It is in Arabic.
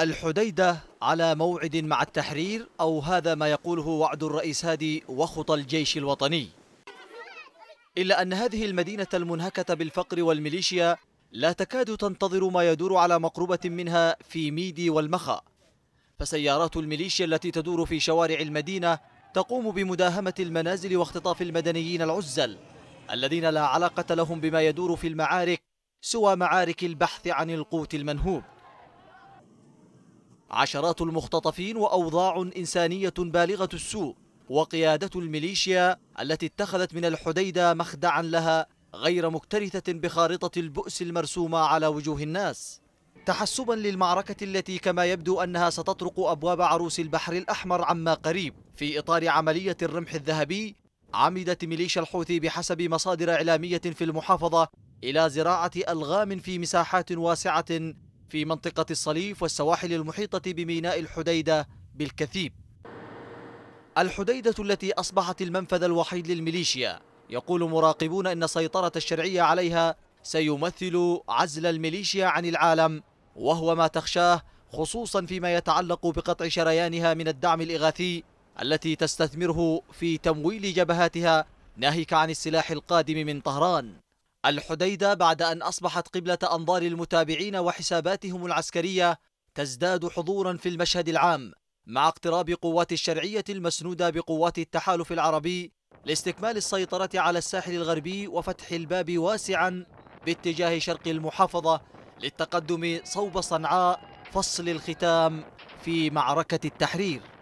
الحديدة على موعد مع التحرير أو هذا ما يقوله وعد الرئيس هادي وخطى الجيش الوطني إلا أن هذه المدينة المنهكة بالفقر والميليشيا لا تكاد تنتظر ما يدور على مقربة منها في ميدي والمخا فسيارات الميليشيا التي تدور في شوارع المدينة تقوم بمداهمة المنازل واختطاف المدنيين العزل الذين لا علاقة لهم بما يدور في المعارك سوى معارك البحث عن القوت المنهوب عشرات المختطفين وأوضاع إنسانية بالغة السوء وقيادة الميليشيا التي اتخذت من الحديدة مخدعا لها غير مكترثة بخارطة البؤس المرسومة على وجوه الناس تحسبا للمعركة التي كما يبدو أنها ستطرق أبواب عروس البحر الأحمر عما قريب في إطار عملية الرمح الذهبي عمدت ميليشيا الحوثي بحسب مصادر إعلامية في المحافظة إلى زراعة ألغام في مساحات واسعة في منطقة الصليف والسواحل المحيطة بميناء الحديدة بالكثيب الحديدة التي أصبحت المنفذ الوحيد للميليشيا يقول مراقبون أن سيطرة الشرعية عليها سيمثل عزل الميليشيا عن العالم وهو ما تخشاه خصوصا فيما يتعلق بقطع شريانها من الدعم الإغاثي التي تستثمره في تمويل جبهاتها ناهيك عن السلاح القادم من طهران الحديدة بعد أن أصبحت قبلة أنظار المتابعين وحساباتهم العسكرية تزداد حضورا في المشهد العام مع اقتراب قوات الشرعية المسنودة بقوات التحالف العربي لاستكمال السيطرة على الساحل الغربي وفتح الباب واسعا باتجاه شرق المحافظة للتقدم صوب صنعاء فصل الختام في معركة التحرير